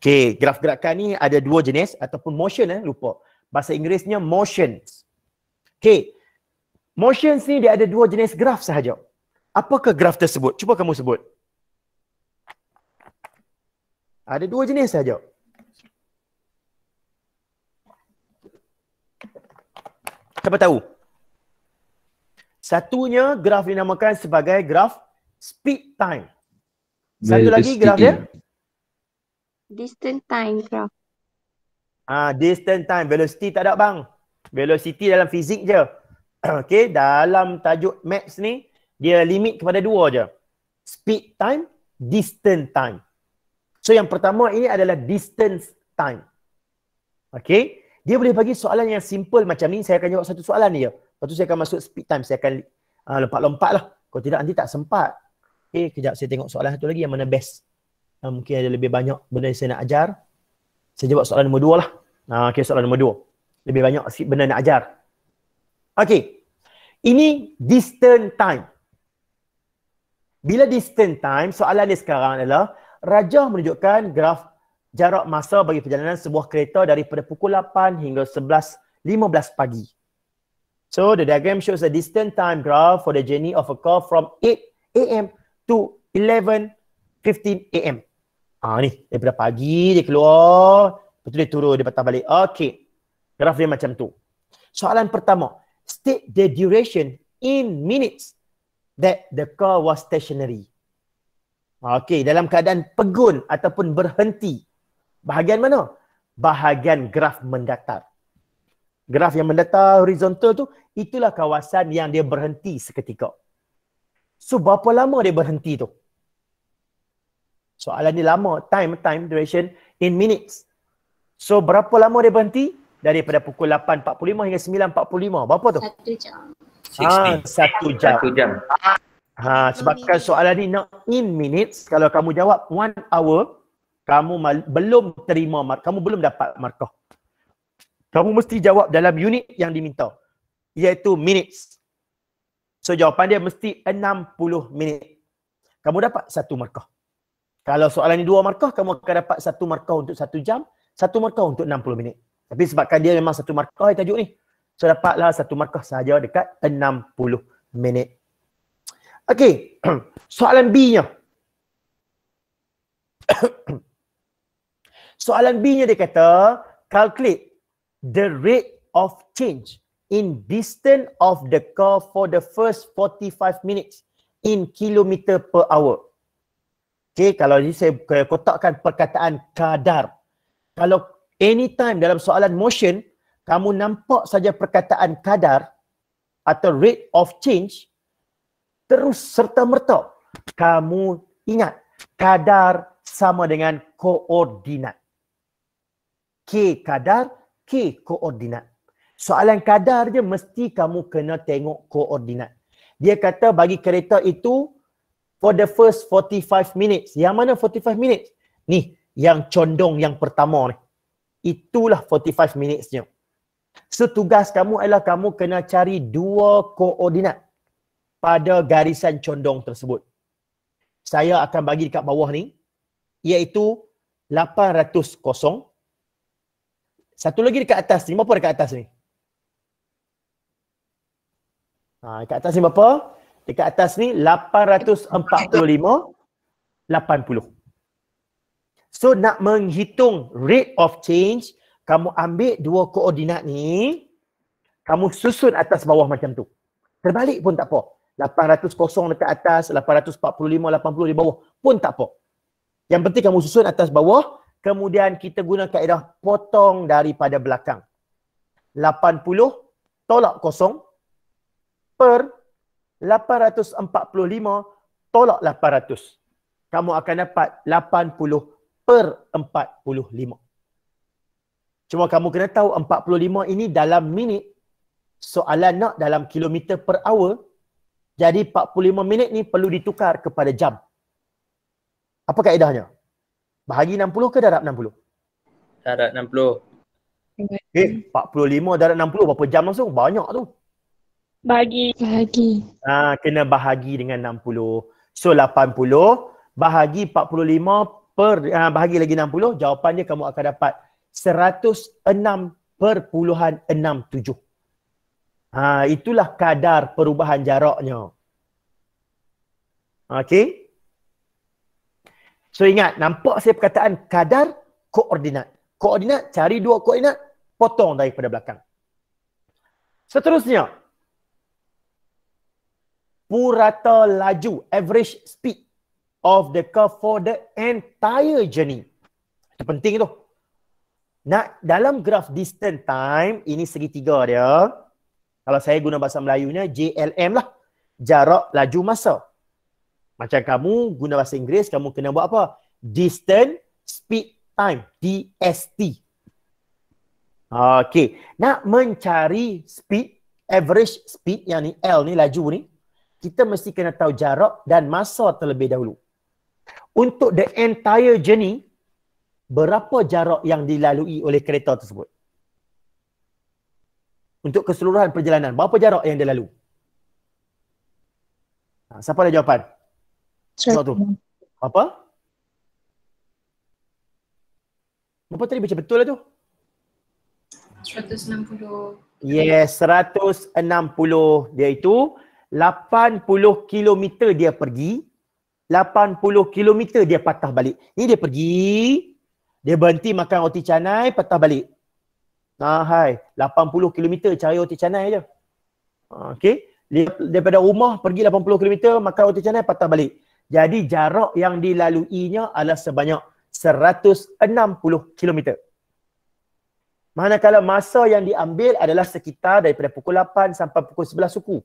Okay, graf gerakan ni ada dua jenis ataupun motion eh, lupa. Bahasa Inggerisnya motions. Okay, motions ni dia ada dua jenis graf sahaja. Apakah graf tersebut? Cuba kamu sebut. Ada dua jenis sahaja. Siapa tahu? Satunya graf dinamakan sebagai graf speed time. Satu lagi graf dia? Distant time graph. Ha, ah, distant time. Velocity tak ada bang. Velocity dalam fizik je. okay, dalam tajuk maps ni, dia limit kepada dua je. Speed time, distant time. So yang pertama ini adalah distance time. Okay, dia boleh bagi soalan yang simple macam ni. Saya akan jawab satu soalan ni je. Lepas tu saya akan masuk speed time. Saya akan ah, lompat-lompat uh, lah. Kalau tidak nanti tak sempat. Okay, kejap saya tengok soalan satu lagi yang mana best uh, mungkin ada lebih banyak benda yang saya nak ajar. Saya jawab soalan nombor dua lah. Uh, ah, okay, soalan nombor dua. Lebih banyak sikit benda nak ajar. Okay. Ini distant time. Bila distant time, soalan ni sekarang adalah Rajah menunjukkan graf jarak masa bagi perjalanan sebuah kereta daripada pukul 8 hingga 11.15 pagi. So the diagram shows a distant time graph for the journey of a car from 8 a.m. to 11.15 a.m. Ah ni, daripada pagi dia keluar, lepas tu dia turun, dia patah balik. Okey, graf dia macam tu. Soalan pertama, state the duration in minutes that the car was stationary. Okey, dalam keadaan pegun ataupun berhenti, bahagian mana? Bahagian graf mendatar. Graf yang mendatar horizontal tu, itulah kawasan yang dia berhenti seketika. So, berapa lama dia berhenti tu? Soalan ni lama, time, time, duration in minutes. So berapa lama dia berhenti? Daripada pukul 8.45 hingga 9.45. Berapa tu? Satu jam. Ah, satu jam. Satu jam. Ha, sebabkan soalan ni nak in minutes, kalau kamu jawab one hour, kamu belum terima, mark- kamu belum dapat markah. Kamu mesti jawab dalam unit yang diminta, iaitu minutes. So jawapan dia mesti 60 minit. Kamu dapat satu markah. Kalau soalan ni dua markah, kamu akan dapat satu markah untuk satu jam, satu markah untuk 60 minit. Tapi sebabkan dia memang satu markah yang tajuk ni, so dapatlah satu markah sahaja dekat 60 minit. Okay, soalan B-nya. soalan B-nya dia kata, calculate the rate of change in distance of the car for the first 45 minutes in kilometer per hour. Okay, kalau ini saya kotakkan perkataan kadar. Kalau anytime dalam soalan motion, kamu nampak saja perkataan kadar atau rate of change, terus serta-merta kamu ingat kadar sama dengan koordinat. K kadar, K koordinat. Soalan kadar je mesti kamu kena tengok koordinat. Dia kata bagi kereta itu, for the first 45 minutes. Yang mana 45 minutes? Ni, yang condong yang pertama ni. Itulah 45 minutesnya. So tugas kamu adalah kamu kena cari dua koordinat pada garisan condong tersebut. Saya akan bagi dekat bawah ni iaitu 800 kosong. Satu lagi dekat atas ni. Berapa dekat atas ni? Ha, dekat atas ni berapa? Dekat atas ni 845 80. So nak menghitung rate of change, kamu ambil dua koordinat ni, kamu susun atas bawah macam tu. Terbalik pun tak apa. 800 kosong dekat atas, 845 80 di bawah pun tak apa. Yang penting kamu susun atas bawah, kemudian kita guna kaedah potong daripada belakang. 80 tolak kosong per 845 tolak 800. Kamu akan dapat 80 per 45. Cuma kamu kena tahu 45 ini dalam minit. Soalan nak dalam kilometer per hour. Jadi 45 minit ni perlu ditukar kepada jam. Apa kaedahnya? Bahagi 60 ke darab 60? Darab 60. Eh, 45 darab 60 berapa jam langsung? Banyak tu. Bahagi. Bahagi. Ah, ha, kena bahagi dengan 60. So 80 bahagi 45 per ah, bahagi lagi 60, jawapannya kamu akan dapat 106 106.67. Ha, itulah kadar perubahan jaraknya. Okay. So ingat, nampak saya perkataan kadar koordinat. Koordinat, cari dua koordinat, potong daripada belakang. Seterusnya, purata laju average speed of the car for the entire journey. Itu penting itu. Nak dalam graf distance time ini segitiga dia. Kalau saya guna bahasa Melayunya JLM lah. Jarak laju masa. Macam kamu guna bahasa Inggeris kamu kena buat apa? Distance speed time DST. Okey, nak mencari speed average speed yang ni L ni laju ni kita mesti kena tahu jarak dan masa terlebih dahulu. Untuk the entire journey, berapa jarak yang dilalui oleh kereta tersebut? Untuk keseluruhan perjalanan, berapa jarak yang dia lalu? Ha, siapa ada jawapan? Satu. Apa? Apa tadi baca betul lah tu? 160. Yes, 160 dia itu. 80 km dia pergi, 80 km dia patah balik. Ni dia pergi, dia berhenti makan roti canai, patah balik. Nah, ha, hai, 80 km cari roti canai aje. Ha, okey, dia daripada rumah pergi 80 km makan roti canai patah balik. Jadi jarak yang dilaluinya adalah sebanyak 160 km. Manakala masa yang diambil adalah sekitar daripada pukul 8 sampai pukul 11 suku.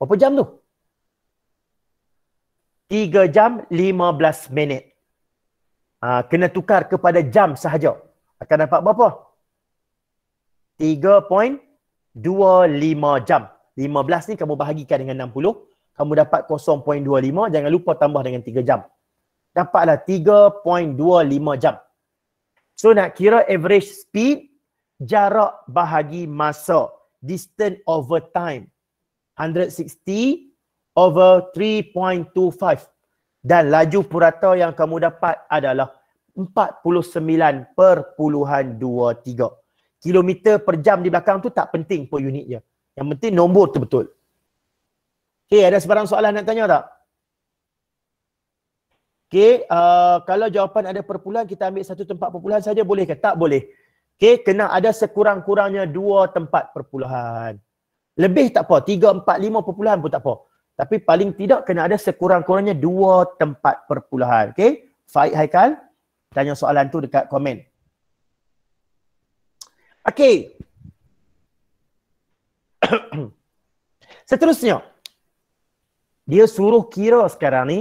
Berapa jam tu? 3 jam 15 minit. Uh, kena tukar kepada jam sahaja. Akan dapat berapa? 3.25 jam. 15 ni kamu bahagikan dengan 60. Kamu dapat 0.25. Jangan lupa tambah dengan 3 jam. Dapatlah 3.25 jam. So nak kira average speed, jarak bahagi masa. Distance over time. 160 over 3.25 dan laju purata yang kamu dapat adalah 49.23 kilometer per jam di belakang tu tak penting per unitnya yang penting nombor tu betul Okey, ada sebarang soalan nak tanya tak? Okey, uh, kalau jawapan ada perpuluhan, kita ambil satu tempat perpuluhan saja boleh ke? Tak boleh. Okey, kena ada sekurang-kurangnya dua tempat perpuluhan. Lebih tak apa, tiga, empat, lima perpuluhan pun tak apa. Tapi paling tidak kena ada sekurang-kurangnya dua tempat perpuluhan. Okay? Faik Haikal, tanya soalan tu dekat komen. Okay. Seterusnya, dia suruh kira sekarang ni,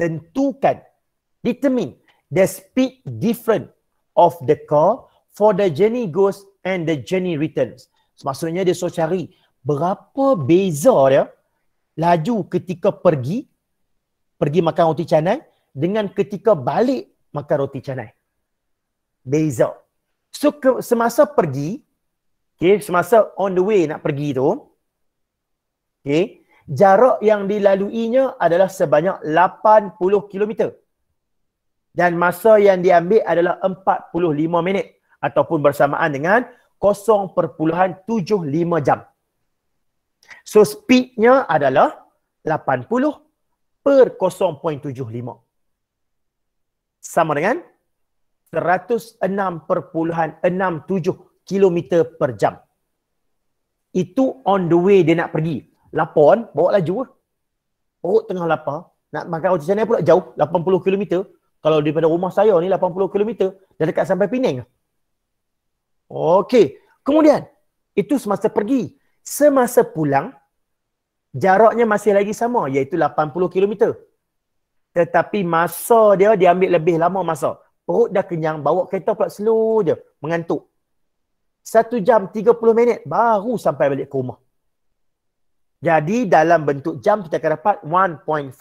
tentukan, determine the speed different of the car for the journey goes and the journey returns. Maksudnya dia suruh cari berapa beza ya, dia laju ketika pergi pergi makan roti canai dengan ketika balik makan roti canai. Beza. So ke, semasa pergi, okay, semasa on the way nak pergi tu, okay, jarak yang dilaluinya adalah sebanyak 80 km. Dan masa yang diambil adalah 45 minit ataupun bersamaan dengan 0.75 jam. So speednya adalah 80 per 0.75. Sama dengan 106.67 km per jam. Itu on the way dia nak pergi. Lapon, bawa laju lah. Perut tengah lapar. Nak makan roti canai pula jauh. 80 km. Kalau daripada rumah saya ni 80 km. Dah dekat sampai Penang. Okay Kemudian, itu semasa pergi. Semasa pulang, jaraknya masih lagi sama iaitu 80 km. Tetapi masa dia dia ambil lebih lama masa. Perut dah kenyang, bawa kereta pula slow je, mengantuk. Satu jam tiga puluh minit baru sampai balik ke rumah. Jadi dalam bentuk jam kita akan dapat 1.5.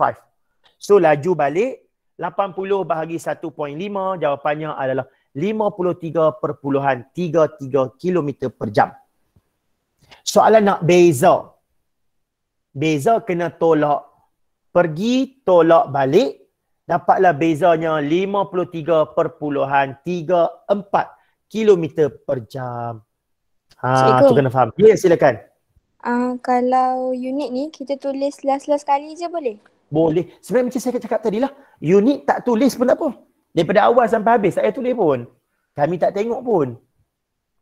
So laju balik 80 bahagi 1.5 jawapannya adalah 53.33 km per jam. Soalan nak beza beza kena tolak. Pergi, tolak balik, dapatlah bezanya 53.34 km per jam. Ha, tu kena faham. Ya, yeah, silakan. Uh, kalau unit ni, kita tulis last-last kali je boleh? Boleh. Sebenarnya macam saya cakap tadi lah, unit tak tulis pun tak apa. Daripada awal sampai habis, saya tulis pun. Kami tak tengok pun.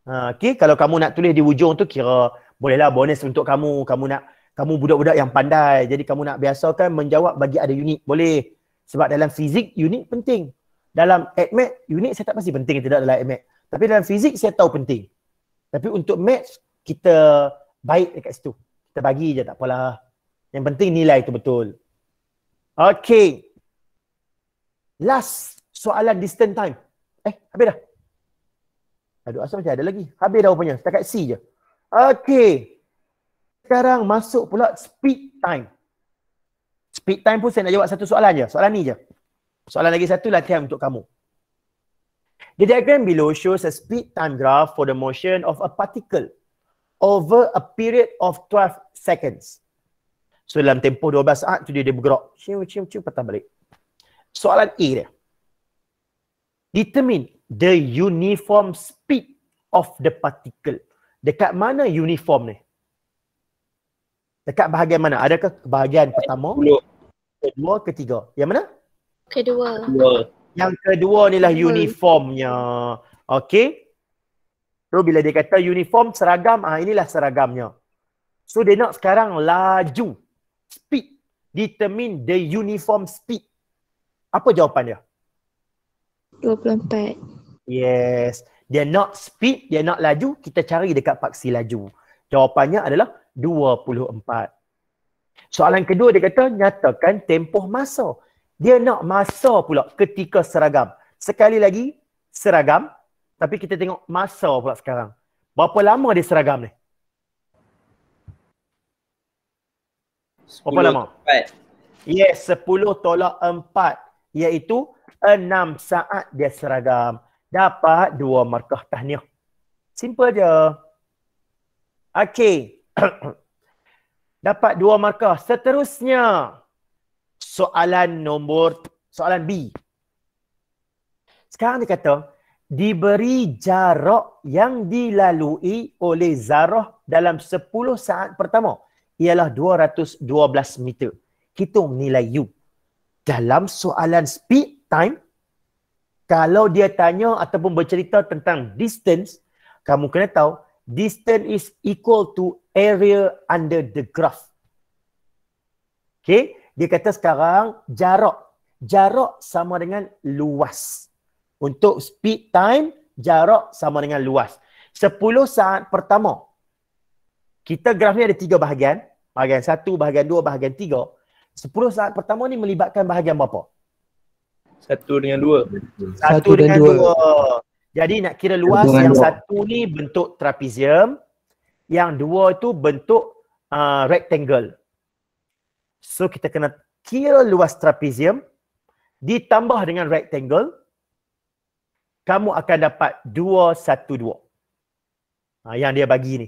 Ha, okay, kalau kamu nak tulis di hujung tu, kira bolehlah bonus untuk kamu. Kamu nak kamu budak-budak yang pandai jadi kamu nak biasakan menjawab bagi ada unit boleh sebab dalam fizik unit penting dalam admat unit saya tak pasti penting tidak dalam admat tapi dalam fizik saya tahu penting tapi untuk maths kita baik dekat situ kita bagi je tak apalah yang penting nilai tu betul okey last soalan distant time eh habis dah aduh asal macam ada lagi habis dah rupanya setakat C je okey sekarang masuk pula speed time. Speed time pun saya nak jawab satu soalan je. Soalan ni je. Soalan lagi satu latihan untuk kamu. The diagram below shows a speed time graph for the motion of a particle over a period of 12 seconds. So dalam tempoh 12 saat tu dia, dia bergerak. Cium, cium, cium, patah balik. Soalan A dia. Determine the uniform speed of the particle. Dekat mana uniform ni? Dekat bahagian mana? Adakah bahagian pertama, kedua, ketiga? Yang mana? Kedua. Yang kedua ni lah uniformnya. Okay. So bila dia kata uniform seragam, ah inilah seragamnya. So dia nak sekarang laju. Speed. Determine the uniform speed. Apa jawapan dia? 24. Yes. Dia nak speed, dia nak laju, kita cari dekat paksi laju. Jawapannya adalah 24. Soalan kedua dia kata nyatakan tempoh masa. Dia nak masa pula ketika seragam. Sekali lagi seragam tapi kita tengok masa pula sekarang. Berapa lama dia seragam ni? Berapa lama? Tolak Yes, 10 tolak 4 iaitu 6 saat dia seragam. Dapat 2 markah tahniah. Simple je. Okay. dapat dua markah. Seterusnya, soalan nombor, soalan B. Sekarang dia kata, diberi jarak yang dilalui oleh zarah dalam 10 saat pertama ialah 212 meter. Hitung nilai U. Dalam soalan speed time, kalau dia tanya ataupun bercerita tentang distance, kamu kena tahu distance is equal to area under the graph. Okay, dia kata sekarang jarak. Jarak sama dengan luas. Untuk speed time, jarak sama dengan luas. 10 saat pertama, kita graf ni ada tiga bahagian. Bahagian satu, bahagian dua, bahagian tiga. 10 saat pertama ni melibatkan bahagian berapa? Satu dengan dua. Satu, satu dengan dua. dua. Jadi nak kira luas yang dua. satu ni bentuk trapezium yang dua itu bentuk uh, rectangle. So kita kena kira luas trapezium ditambah dengan rectangle kamu akan dapat 212. 2. Ha, yang dia bagi ni.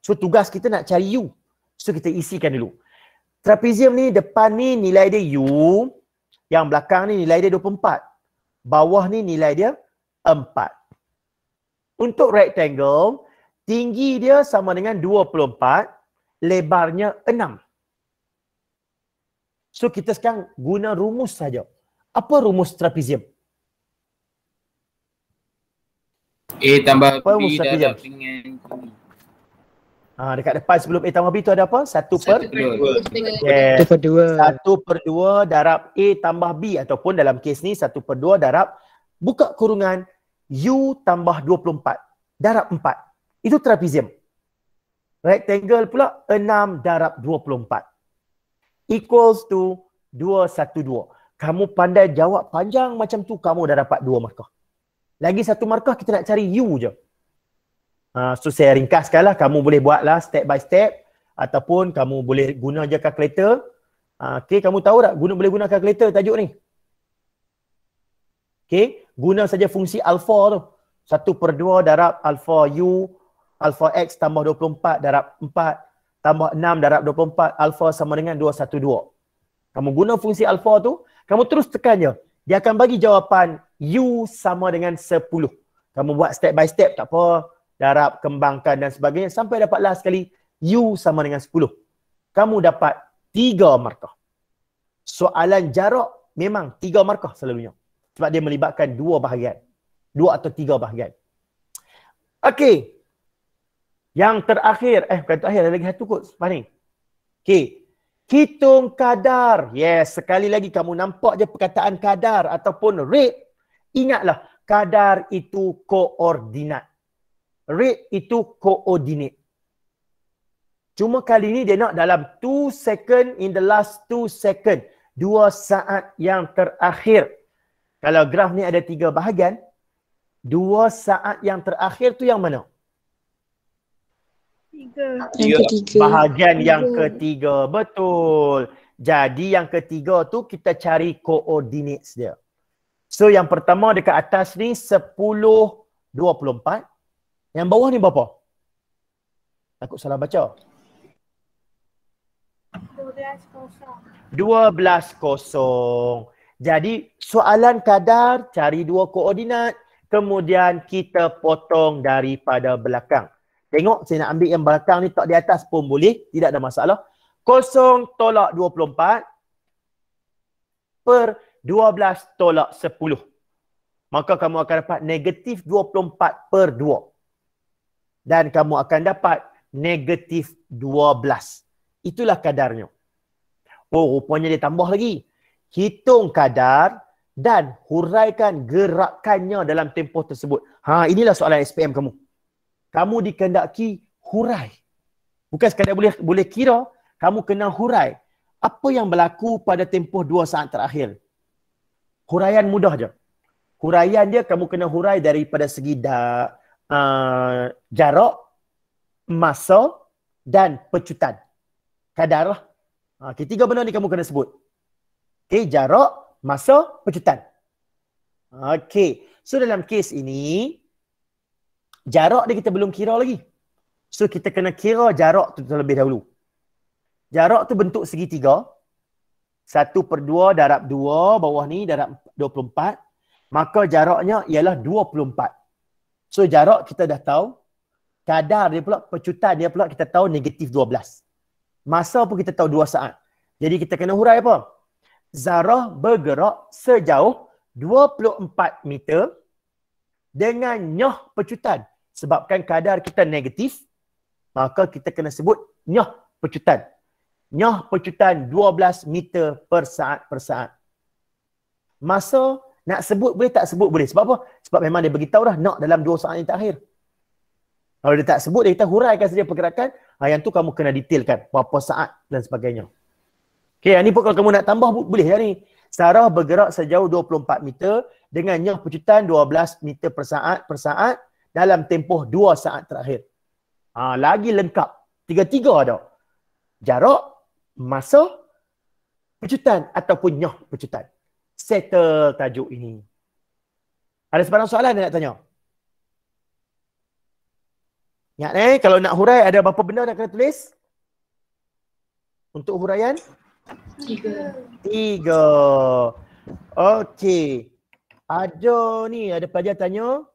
So tugas kita nak cari U. So kita isikan dulu. Trapezium ni depan ni nilai dia U. Yang belakang ni nilai dia 24. Bawah ni nilai dia 4. Untuk rectangle, Tinggi dia sama dengan 24, lebarnya 6. So kita sekarang guna rumus saja. Apa rumus trapezium? A tambah apa B rumus trapezium? ha, dekat depan sebelum A tambah B tu ada apa? 1 per 2. 1 per 2. darab A tambah B ataupun dalam kes ni 1 per 2 darab buka kurungan U tambah 24 darab 4. Itu trapezium. Rectangle pula 6 darab 24. Equals to 212. Kamu pandai jawab panjang macam tu, kamu dah dapat 2 markah. Lagi satu markah kita nak cari U je. Uh, so saya ringkaskan lah, kamu boleh buat lah step by step ataupun kamu boleh guna je calculator. Uh, okay, kamu tahu tak guna, boleh guna calculator tajuk ni? Okay, guna saja fungsi alpha tu. 1 per 2 darab alpha U alpha x tambah 24 darab 4 tambah 6 darab 24 alpha sama dengan 212. Kamu guna fungsi alpha tu, kamu terus tekan je. Dia akan bagi jawapan u sama dengan 10. Kamu buat step by step tak apa, darab, kembangkan dan sebagainya sampai dapat last sekali u sama dengan 10. Kamu dapat 3 markah. Soalan jarak memang 3 markah selalunya. Sebab dia melibatkan dua bahagian. Dua atau tiga bahagian. Okey. Yang terakhir, eh bukan terakhir, ada lagi satu kot sebab ni. Okay. Hitung kadar. Yes, sekali lagi kamu nampak je perkataan kadar ataupun rate. Ingatlah, kadar itu koordinat. Rate itu koordinat. Cuma kali ni dia nak dalam 2 second in the last 2 second. 2 saat yang terakhir. Kalau graf ni ada 3 bahagian, 2 saat yang terakhir tu yang mana? ketiga. Yang ketiga. Bahagian ketiga. yang ketiga. Betul. Jadi yang ketiga tu kita cari coordinates dia. So yang pertama dekat atas ni 10 24. Yang bawah ni berapa? Takut salah baca. 12 kosong. 12 0. Jadi soalan kadar cari dua koordinat kemudian kita potong daripada belakang. Tengok saya nak ambil yang belakang ni tak di atas pun boleh. Tidak ada masalah. Kosong tolak 24 per 12 tolak 10. Maka kamu akan dapat negatif 24 per 2. Dan kamu akan dapat negatif 12. Itulah kadarnya. Oh, rupanya dia tambah lagi. Hitung kadar dan huraikan gerakannya dalam tempoh tersebut. Ha, inilah soalan SPM kamu kamu dikendaki hurai. Bukan sekadar boleh boleh kira, kamu kena hurai. Apa yang berlaku pada tempoh dua saat terakhir? Huraian mudah je. Huraian dia kamu kena hurai daripada segi da, uh, jarak, masa dan pecutan. Kadar lah. Ha, ah, ketiga benda ni kamu kena sebut. Okay, jarak, masa, pecutan. Okay. So dalam kes ini, jarak dia kita belum kira lagi. So kita kena kira jarak tu terlebih dahulu. Jarak tu bentuk segitiga. Satu per dua darab dua bawah ni darab dua puluh empat. Maka jaraknya ialah dua puluh empat. So jarak kita dah tahu. Kadar dia pula, pecutan dia pula kita tahu negatif dua belas. Masa pun kita tahu dua saat. Jadi kita kena hurai apa? Zarah bergerak sejauh dua puluh empat meter dengan nyoh pecutan sebabkan kadar kita negatif, maka kita kena sebut nyah pecutan. Nyah pecutan 12 meter per saat per saat. Masa nak sebut boleh tak sebut boleh. Sebab apa? Sebab memang dia beritahu dah nak dalam dua saat yang terakhir. Kalau dia tak sebut, dia kata huraikan saja pergerakan. Ha, yang tu kamu kena detailkan. Berapa saat dan sebagainya. Okay, yang ni pun kalau kamu nak tambah boleh ya ni. Sarah bergerak sejauh 24 meter dengan nyah pecutan 12 meter per saat per saat dalam tempoh dua saat terakhir. Ha, lagi lengkap. Tiga-tiga ada. Jarak, masa, pecutan ataupun nyoh pecutan. Settle tajuk ini. Ada sebarang soalan nak tanya? Ingat eh, kalau nak hurai ada berapa benda nak kena tulis? Untuk huraian? Tiga. Tiga. Okey. Ada ni, ada pelajar tanya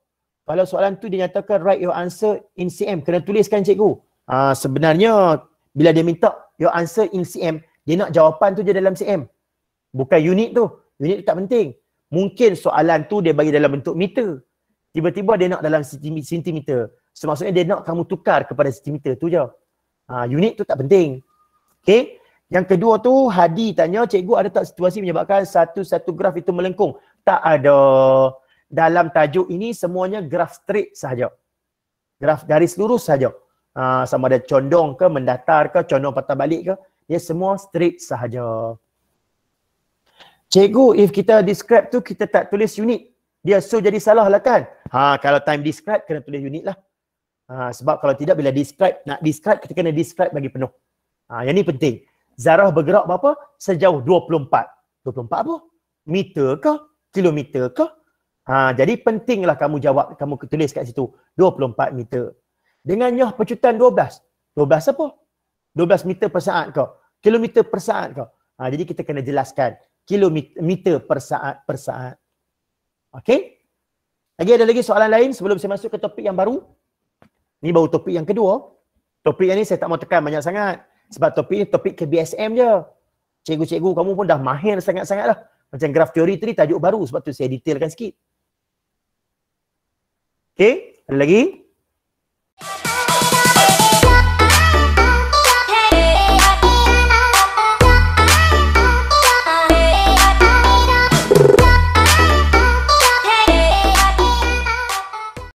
kalau soalan tu dinyatakan write your answer in CM kena tuliskan cikgu ha, sebenarnya bila dia minta your answer in CM dia nak jawapan tu je dalam CM bukan unit tu unit tu tak penting mungkin soalan tu dia bagi dalam bentuk meter tiba-tiba dia nak dalam sentimeter so maksudnya dia nak kamu tukar kepada sentimeter tu je ha, unit tu tak penting okay? Yang kedua tu Hadi tanya cikgu ada tak situasi menyebabkan satu-satu graf itu melengkung? Tak ada dalam tajuk ini semuanya graf straight sahaja. Graf garis lurus sahaja. Ha, sama ada condong ke, mendatar ke, condong patah balik ke. Dia semua straight sahaja. Cikgu, if kita describe tu, kita tak tulis unit. Dia so jadi salah lah kan? Ha, kalau time describe, kena tulis unit lah. Ha, sebab kalau tidak, bila describe, nak describe, kita kena describe bagi penuh. Ha, yang ni penting. Zarah bergerak berapa? Sejauh 24. 24 apa? Meter ke? Kilometer ke? Ha, jadi pentinglah kamu jawab, kamu tulis kat situ 24 meter. Dengan nyoh pecutan 12. 12 apa? 12 meter per saat kau. Kilometer per saat kau. Ha, jadi kita kena jelaskan kilometer per saat per saat. Okay? Lagi ada lagi soalan lain sebelum saya masuk ke topik yang baru? Ni baru topik yang kedua. Topik yang ni saya tak mau tekan banyak sangat. Sebab topik ni topik KBSM je. Cikgu-cikgu kamu pun dah mahir sangat-sangat lah. Macam graf teori tu tajuk baru sebab tu saya detailkan sikit. ए लगी